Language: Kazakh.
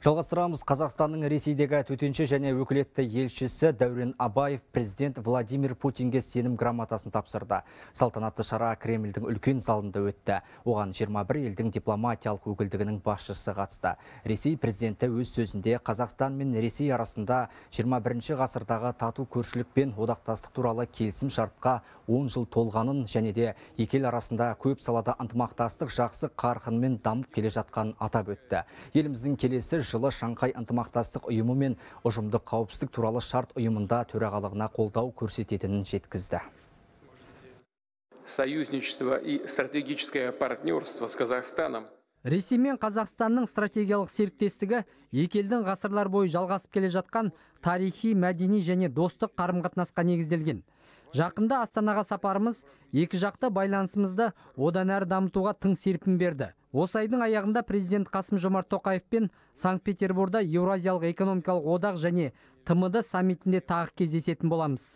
Жалғастырамыз Қазақстанның Ресейдегі төтенше және өкілетті елшісі Дәурен Абаев президент Владимир Путинге сенім грамотасын тапсырды. Салтанатты шара Кремльдің үлкен залында өтті. Оған 21 елдің дипломатиялық өкілдігінің басшысы қатысты. Ресей президенті өз сөзінде Қазақстан мен Ресей арасында 21 ғасырдағы тату көршілік пен одақтастық туралы келісім шартқа 10 жыл толғанын және де екі ел арасында көп салада ынтымақтастық жақсы қарқынмен дамып келе жатқанын атап өтті. Еліміздің келесі жылы Шанхай ынтымақтастық ұйымы мен ұжымдық қауіпсіздік туралы шарт ұйымында төрағалығына қолдау көрсететінін жеткізді союзничество и стратегическое партнерство с Казахстаном. Ресей мен Қазақстанның стратегиялық серіктестігі екі елдің ғасырлар бойы жалғасып келе жатқан тарихи, мәдени және достық қарым-қатынасқа негізделген. Жақында Астанаға сапарымыз екі жақты байланысымызды одан әрі дамытуға тың серпін берді осы айдың аяғында президент қасым жомарт тоқаев пен санкт петерборда еуразиялық экономикалық одақ және тмд саммитінде тағы кездесетін боламыз